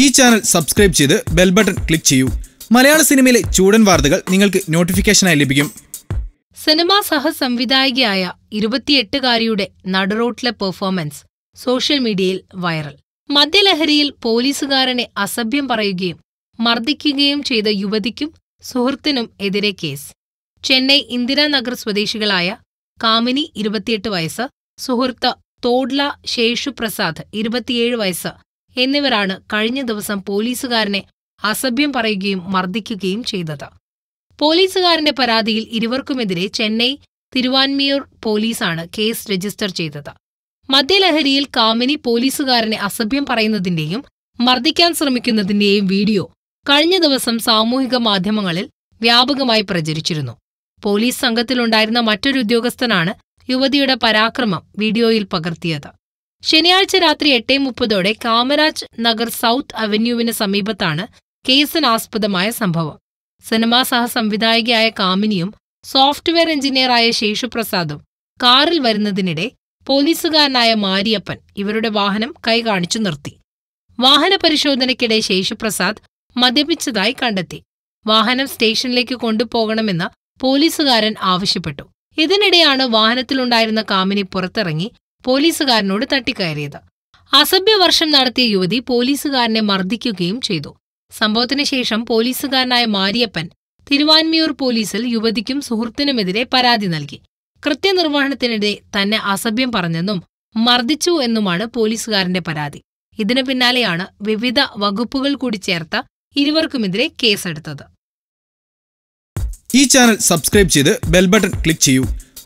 ഈ channel subscribe ചെയ്ത് bell button click ചെയ്യൂ മലയാള സിനിമയിലെ ചൂടൻ വാർത്തകൾ നിങ്ങൾക്ക് നോട്ടിഫിക്കേഷനായി ലഭിക്കും സിനിമാ സഹസംവിധായികയായ ഇരുപത്തിയെട്ടുകാരിയുടെ നടുറോട്ടിലെ പെർഫോമൻസ് സോഷ്യൽ മീഡിയയിൽ വൈറൽ മദ്യലഹരിയിൽ പോലീസുകാരനെ അസഭ്യം പറയുകയും മർദ്ദിക്കുകയും ചെയ്ത യുവതിക്കും സുഹൃത്തിനും എതിരെ കേസ് ചെന്നൈ ഇന്ദിരാനഗർ സ്വദേശികളായ കാമിനി ഇരുപത്തിയെട്ട് വയസ്സ് സുഹൃത്ത് തോഡ്ല ശേഷുപ്രസാദ് ഇരുപത്തിയേഴ് വയസ്സ് എന്നിവരാണ് കഴിഞ്ഞ ദിവസം പോലീസുകാരനെ അസഭ്യം പറയുകയും മർദ്ദിക്കുകയും ചെയ്തത് പോലീസുകാരന്റെ പരാതിയിൽ ഇരുവർക്കുമെതിരെ ചെന്നൈ തിരുവാൻമിയൂർ പോലീസാണ് കേസ് രജിസ്റ്റർ ചെയ്തത് മദ്യലഹരിയിൽ കാമിനി പോലീസുകാരനെ അസഭ്യം പറയുന്നതിന്റെയും മർദ്ദിക്കാൻ ശ്രമിക്കുന്നതിന്റെയും വീഡിയോ കഴിഞ്ഞ ദിവസം സാമൂഹിക മാധ്യമങ്ങളിൽ വ്യാപകമായി പ്രചരിച്ചിരുന്നു പോലീസ് സംഘത്തിലുണ്ടായിരുന്ന മറ്റൊരു ഉദ്യോഗസ്ഥനാണ് യുവതിയുടെ പരാക്രമം വീഡിയോയിൽ പകർത്തിയത് ശനിയാഴ്ച രാത്രി എട്ടേ മുപ്പതോടെ കാമരാജ് നഗർ സൗത്ത് അവന്യൂവിന് സമീപത്താണ് കേസിനാസ്പദമായ സംഭവം സിനിമാ സഹസംവിധായികയായ കാമിനിയും സോഫ്റ്റ്വെയർ എഞ്ചിനീയറായ ശേഷുപ്രസാദും കാറിൽ വരുന്നതിനിടെ പോലീസുകാരനായ മാരിയപ്പൻ ഇവരുടെ വാഹനം കൈകാണിച്ചു നിർത്തി വാഹന പരിശോധനയ്ക്കിടെ ശേഷുപ്രസാദ് മദ്യപിച്ചതായി കണ്ടെത്തി വാഹനം സ്റ്റേഷനിലേക്ക് കൊണ്ടുപോകണമെന്ന് പോലീസുകാരൻ ആവശ്യപ്പെട്ടു ഇതിനിടെയാണ് വാഹനത്തിലുണ്ടായിരുന്ന കാമിനി പുറത്തിറങ്ങി പോലീസുകാരനോട് തട്ടിക്കയറിയത് അസഭ്യവർഷം നടത്തിയ യുവതി പോലീസുകാരനെ മർദ്ദിക്കുകയും ചെയ്തു സംഭവത്തിന് ശേഷം പോലീസുകാരനായ മാരിയപ്പൻ തിരുവാൻമിയൂർ പോലീസിൽ യുവതിക്കും സുഹൃത്തിനുമെതിരെ പരാതി നൽകി കൃത്യനിർവഹണത്തിനിടെ തന്നെ അസഭ്യം പറഞ്ഞെന്നും മർദ്ദിച്ചു എന്നുമാണ് പോലീസുകാരന്റെ പരാതി ഇതിനു പിന്നാലെയാണ് വിവിധ വകുപ്പുകൾ കൂടി ചേർത്ത ഇരുവർക്കുമെതിരെ കേസെടുത്തത് ഈ ചാനൽ സബ്സ്ക്രൈബ് ചെയ്ത് ബെൽബട്ടൺ ക്ലിക്ക് ചെയ്യൂ